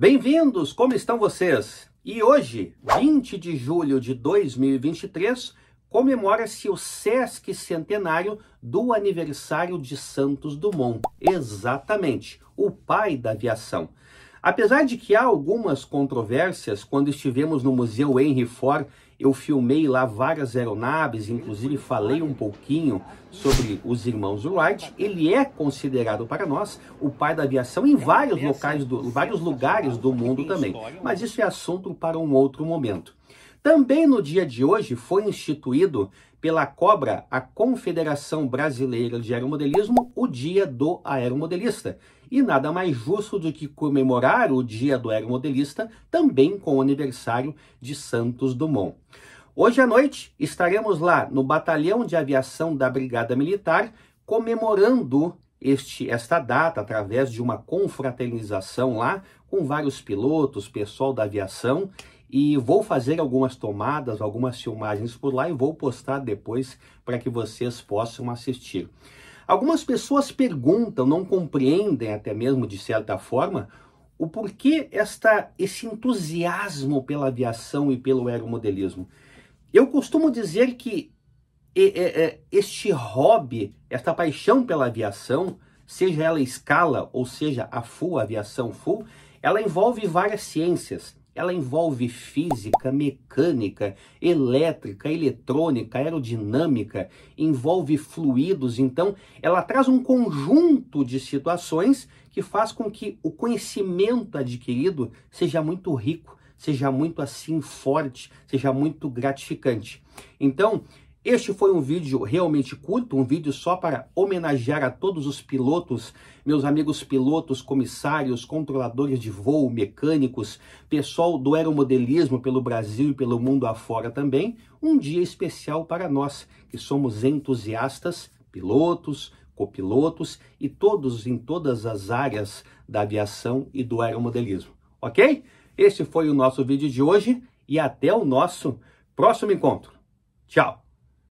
Bem-vindos, como estão vocês? E hoje, 20 de julho de 2023, comemora-se o SESC centenário do aniversário de Santos Dumont, exatamente, o pai da aviação. Apesar de que há algumas controvérsias, quando estivemos no Museu Henry Ford, eu filmei lá várias aeronaves, inclusive falei um pouquinho sobre os irmãos Wright. Ele é considerado para nós o pai da aviação em vários locais, do, vários lugares do mundo também. Mas isso é assunto para um outro momento. Também no dia de hoje foi instituído pela Cobra, a Confederação Brasileira de Aeromodelismo, o Dia do Aeromodelista. E nada mais justo do que comemorar o Dia do Aeromodelista também com o aniversário de Santos Dumont. Hoje à noite estaremos lá no Batalhão de Aviação da Brigada Militar comemorando este, esta data através de uma confraternização lá com vários pilotos, pessoal da aviação e vou fazer algumas tomadas, algumas filmagens por lá e vou postar depois para que vocês possam assistir. Algumas pessoas perguntam, não compreendem até mesmo de certa forma, o porquê esta, esse entusiasmo pela aviação e pelo aeromodelismo. Eu costumo dizer que este hobby, esta paixão pela aviação, seja ela escala ou seja a full, a aviação full, ela envolve várias ciências. Ela envolve física, mecânica, elétrica, eletrônica, aerodinâmica, envolve fluidos, então ela traz um conjunto de situações que faz com que o conhecimento adquirido seja muito rico, seja muito assim forte, seja muito gratificante. Então, este foi um vídeo realmente curto, um vídeo só para homenagear a todos os pilotos, meus amigos pilotos, comissários, controladores de voo, mecânicos, pessoal do aeromodelismo pelo Brasil e pelo mundo afora também. Um dia especial para nós, que somos entusiastas, pilotos, copilotos e todos em todas as áreas da aviação e do aeromodelismo. Ok? Este foi o nosso vídeo de hoje e até o nosso próximo encontro. Tchau!